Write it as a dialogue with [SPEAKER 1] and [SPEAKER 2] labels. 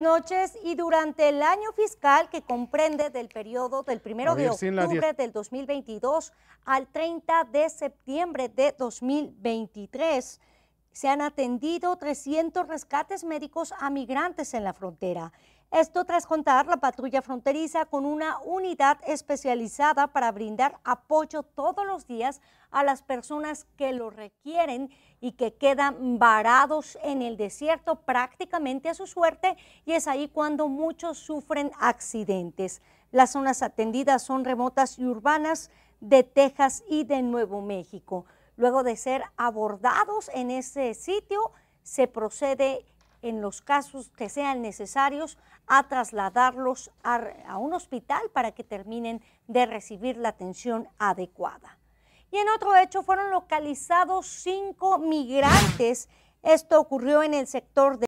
[SPEAKER 1] noches y durante el año fiscal que comprende del periodo del 1 de octubre del 2022 al 30 de septiembre de 2023 se han atendido 300 rescates médicos a migrantes en la frontera. Esto tras contar la patrulla fronteriza con una unidad especializada para brindar apoyo todos los días a las personas que lo requieren y que quedan varados en el desierto prácticamente a su suerte y es ahí cuando muchos sufren accidentes. Las zonas atendidas son remotas y urbanas de Texas y de Nuevo México. Luego de ser abordados en ese sitio, se procede en los casos que sean necesarios a trasladarlos a, un hospital para que terminen de recibir la atención adecuada. Y en otro hecho fueron localizados cinco migrantes. Esto ocurrió en el sector de